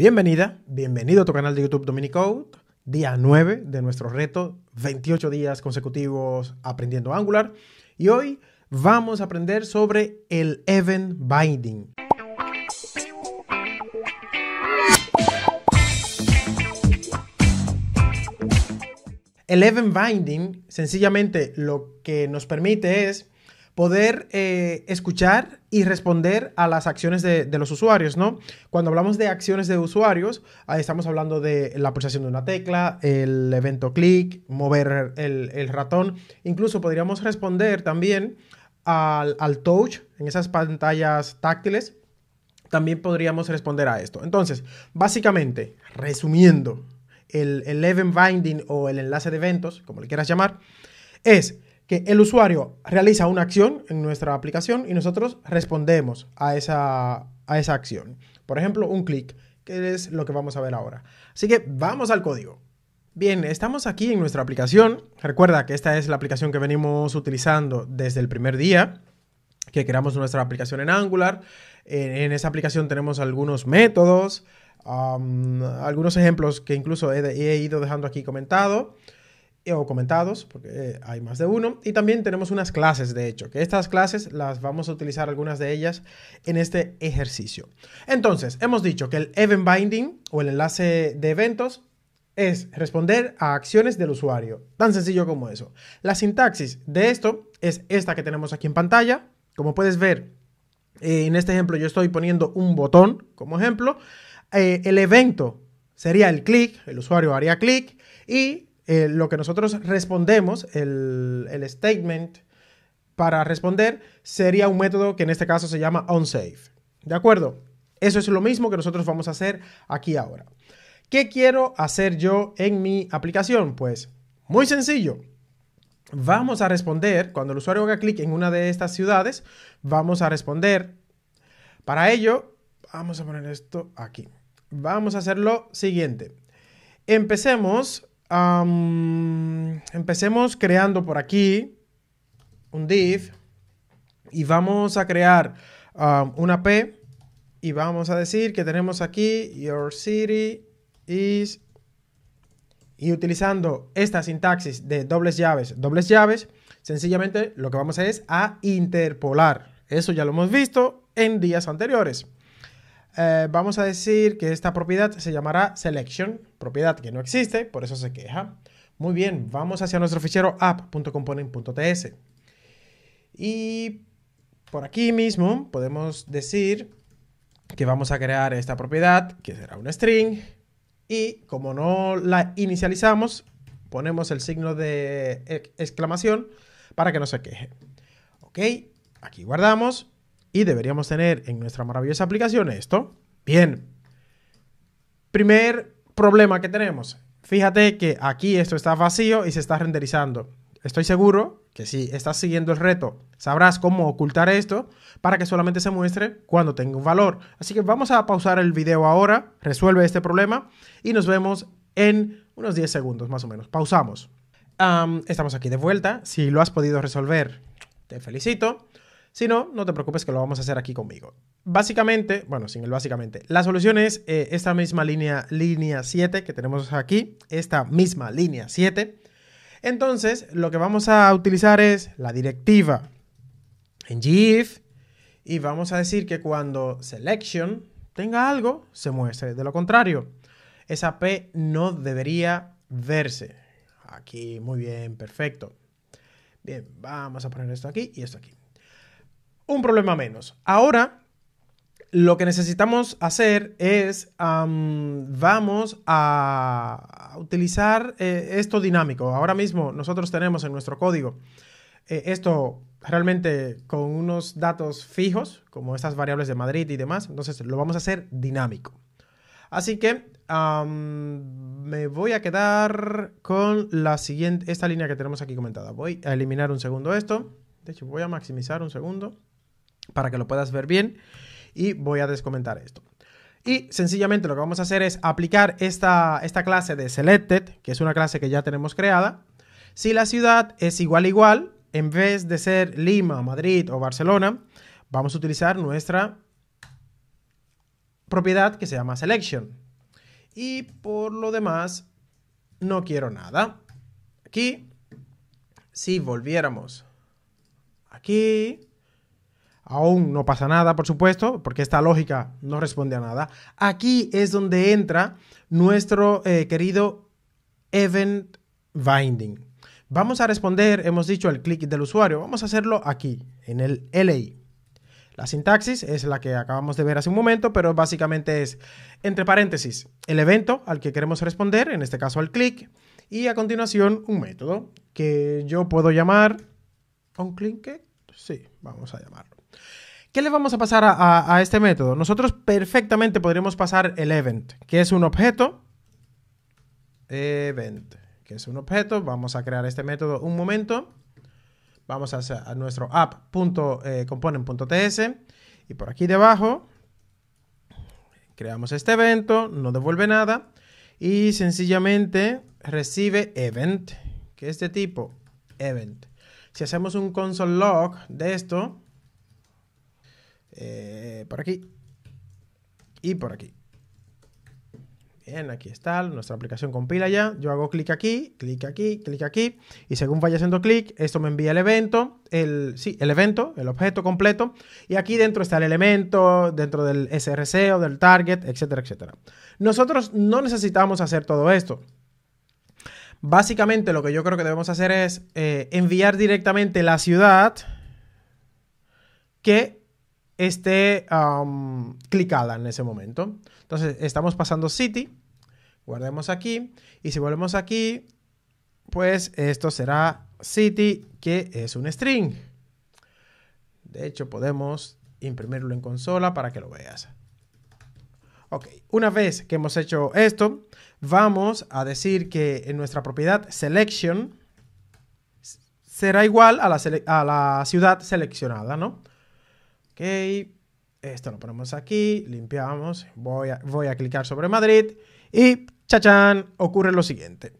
Bienvenida, bienvenido a tu canal de YouTube Dominicode, día 9 de nuestro reto, 28 días consecutivos aprendiendo Angular. Y hoy vamos a aprender sobre el Event Binding. El Event Binding sencillamente lo que nos permite es poder eh, escuchar y responder a las acciones de, los usuarios, ¿no? Cuando hablamos de acciones de usuarios, ahí estamos hablando de la pulsación de una tecla, el evento clic, mover el, ratón, incluso podríamos responder también al, touch en esas pantallas táctiles, también podríamos responder a esto. Entonces, básicamente, resumiendo, el, el event binding o el enlace de eventos, como le quieras llamar, es que el usuario realiza una acción en nuestra aplicación y nosotros respondemos a esa, a esa acción. Por ejemplo, un clic, que es lo que vamos a ver ahora. Así que vamos al código. Bien, estamos aquí en nuestra aplicación. Recuerda que esta es la aplicación que venimos utilizando desde el primer día que creamos nuestra aplicación en Angular. En, esa aplicación tenemos algunos métodos, algunos ejemplos que incluso he, he ido dejando aquí comentado. Eh, o comentados, porque eh, hay más de uno. Y también tenemos unas clases, de hecho, que estas clases las vamos a utilizar algunas de ellas en este ejercicio. Entonces, hemos dicho que el event binding o el enlace de eventos es responder a acciones del usuario. Tan sencillo como eso. La sintaxis de esto es esta que tenemos aquí en pantalla. Como puedes ver, eh, en este ejemplo yo estoy poniendo un botón como ejemplo. el evento sería el clic, el usuario haría clic y eh, lo que nosotros respondemos, el, el statement para responder, sería un método que en este caso se llama unsafe. ¿De acuerdo? Eso es lo mismo que nosotros vamos a hacer aquí ahora. ¿Qué quiero hacer yo en mi aplicación? Pues muy sencillo. Vamos a responder, cuando el usuario haga clic en una de estas ciudades, vamos a responder. Para ello, vamos a poner esto aquí. Vamos a hacer lo siguiente. Empecemos empecemos creando por aquí un div y vamos a crear una P y vamos a decir que tenemos aquí your city is y utilizando esta sintaxis de dobles llaves, dobles llaves, sencillamente lo que vamos a hacer es a interpolar. Eso ya lo hemos visto en días anteriores. Eh, vamos a decir que esta propiedad se llamará selection, propiedad que no existe, por eso se queja. Muy bien, vamos hacia nuestro fichero app.component.ts. Y por aquí mismo podemos decir que vamos a crear esta propiedad, que será un string, y como no la inicializamos, ponemos el signo de e- exclamación para que no se queje. Ok, aquí guardamos y deberíamos tener en nuestra maravillosa aplicación esto. Bien. Primer problema que tenemos. Fíjate que aquí esto está vacío y se está renderizando. Estoy seguro que si estás siguiendo el reto, sabrás cómo ocultar esto para que solamente se muestre cuando tenga un valor. Así que vamos a pausar el video ahora, resuelve este problema y nos vemos en unos 10 segundos más o menos. Pausamos. estamos aquí de vuelta. Si lo has podido resolver, te felicito. Si no, no te preocupes que lo vamos a hacer aquí conmigo. Básicamente, bueno, sin el básicamente, la solución es eh, esta misma línea, línea 7 que tenemos aquí, esta misma línea 7. Entonces, lo que vamos a utilizar es la directiva en GIF y vamos a decir que cuando selection tenga algo, se muestre. De lo contrario, esa P no debería verse. Aquí, muy bien, perfecto. Bien, vamos a poner esto aquí y esto aquí un problema menos. Ahora, lo que necesitamos hacer es, vamos a utilizar eh, esto dinámico. Ahora mismo nosotros tenemos en nuestro código eh, esto realmente con unos datos fijos, como estas variables de Madrid y demás. Entonces lo vamos a hacer dinámico. Así que me voy a quedar con la siguiente, esta línea que tenemos aquí comentada. Voy a eliminar un segundo esto. De hecho, voy a maximizar un segundo para que lo puedas ver bien y voy a descomentar esto. Y sencillamente lo que vamos a hacer es aplicar esta, esta clase de selected, que es una clase que ya tenemos creada. Si la ciudad es igual igual, en vez de ser Lima, Madrid o Barcelona, vamos a utilizar nuestra propiedad que se llama selection. Y por lo demás, no quiero nada. Aquí, si volviéramos aquí, Aún no pasa nada, por supuesto, porque esta lógica no responde a nada. Aquí es donde entra nuestro eh, querido event binding. Vamos a responder, hemos dicho, al clic del usuario. Vamos a hacerlo aquí, en el LI. La sintaxis es la que acabamos de ver hace un momento, pero básicamente es, entre paréntesis, el evento al que queremos responder, en este caso al clic, y a continuación un método que yo puedo llamar onClick. Sí, vamos a llamarlo. ¿Qué le vamos a pasar a, este método? Nosotros perfectamente podríamos pasar el event, que es un objeto. Event, que es un objeto. Vamos a crear este método un momento. Vamos a, a nuestro app.component.ts eh, y por aquí debajo creamos este evento, no devuelve nada y sencillamente recibe event, que es de tipo event. Si hacemos un console log de esto, eh, por aquí y por aquí. Bien, aquí está, nuestra aplicación compila ya. Yo hago clic aquí, clic aquí, clic aquí. Y según vaya haciendo clic, esto me envía el evento, el, sí, el evento, el objeto completo. Y aquí dentro está el elemento, dentro del SRC o del target, etcétera, etcétera. Nosotros no necesitamos hacer todo esto. Básicamente lo que yo creo que debemos hacer es eh, enviar directamente la ciudad que esté clicada en ese momento. Entonces, estamos pasando City, guardemos aquí, y si volvemos aquí, pues esto será City, que es un string. De hecho, podemos imprimirlo en consola para que lo veas. Ok, una vez que hemos hecho esto, vamos a decir que en nuestra propiedad selection será igual a la, a la ciudad seleccionada, ¿no? Ok, esto lo ponemos aquí, limpiamos, voy a, voy a clicar sobre Madrid y chachán, ocurre lo siguiente.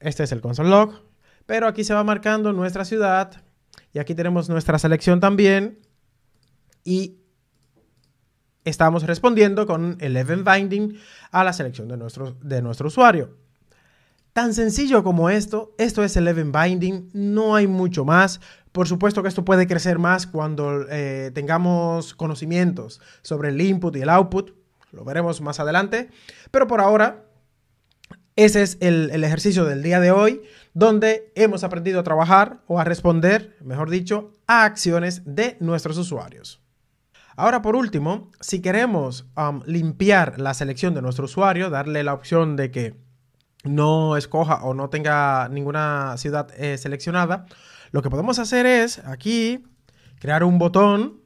Este es el console log, pero aquí se va marcando nuestra ciudad y aquí tenemos nuestra selección también y estamos respondiendo con el event binding a la selección de nuestro, de nuestro usuario. Tan sencillo como esto, esto es el event binding, no hay mucho más. Por supuesto que esto puede crecer más cuando eh, tengamos conocimientos sobre el input y el output. Lo veremos más adelante. Pero por ahora, ese es el, ejercicio del día de hoy, donde hemos aprendido a trabajar o a responder, mejor dicho, a acciones de nuestros usuarios. Ahora, por último, si queremos um, limpiar la selección de nuestro usuario, darle la opción de que no escoja o no tenga ninguna ciudad eh, seleccionada, lo que podemos hacer es aquí crear un botón.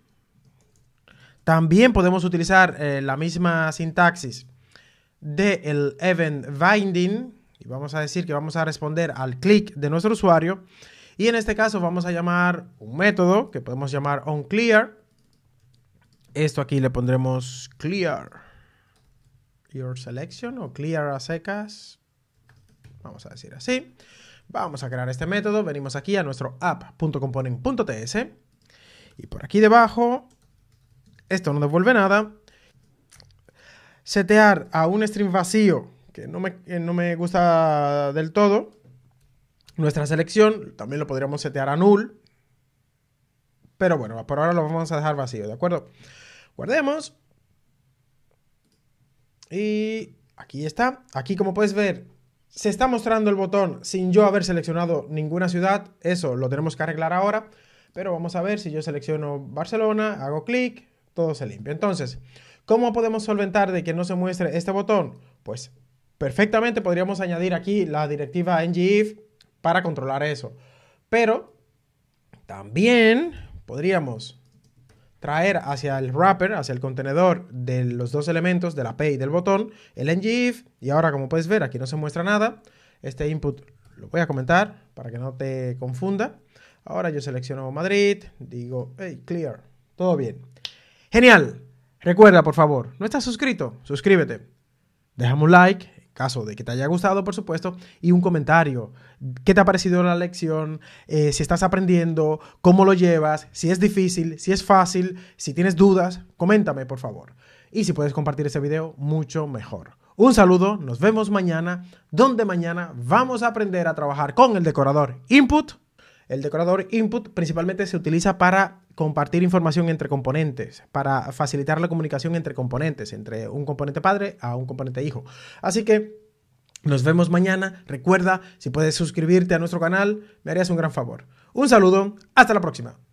También podemos utilizar eh, la misma sintaxis del event binding. Y vamos a decir que vamos a responder al clic de nuestro usuario. Y en este caso vamos a llamar un método que podemos llamar onClear. Esto aquí le pondremos clear your selection o clear a secas, vamos a decir así. Vamos a crear este método, venimos aquí a nuestro app.component.ts y por aquí debajo, esto no devuelve nada, setear a un string vacío que no me, no me gusta del todo, nuestra selección, también lo podríamos setear a null, pero bueno, por ahora lo vamos a dejar vacío, ¿de acuerdo? Guardemos. Y aquí está. Aquí, como puedes ver, se está mostrando el botón sin yo haber seleccionado ninguna ciudad, eso lo tenemos que arreglar ahora, pero vamos a ver si yo selecciono Barcelona, hago clic, todo se limpia. Entonces, ¿cómo podemos solventar de que no se muestre este botón? Pues perfectamente podríamos añadir aquí la directiva ngif para controlar eso, pero también podríamos traer hacia el wrapper, hacia el contenedor de los dos elementos, de la pay y del botón, el ngif. Y ahora, como puedes ver, aquí no se muestra nada. Este input lo voy a comentar para que no te confunda. Ahora yo selecciono Madrid, digo, hey, clear, todo bien. Genial. Recuerda, por favor, ¿no estás suscrito? Suscríbete. Déjame un like caso de que te haya gustado, por supuesto, y un comentario. ¿Qué te ha parecido la lección? Eh, si estás aprendiendo, cómo lo llevas, si es difícil, si es fácil, si tienes dudas, coméntame, por favor. Y si puedes compartir ese video, mucho mejor. Un saludo, nos vemos mañana, donde mañana vamos a aprender a trabajar con el decorador Input el decorador input principalmente se utiliza para compartir información entre componentes, para facilitar la comunicación entre componentes, entre un componente padre a un componente hijo. Así que nos vemos mañana. Recuerda, si puedes suscribirte a nuestro canal, me harías un gran favor. Un saludo, hasta la próxima.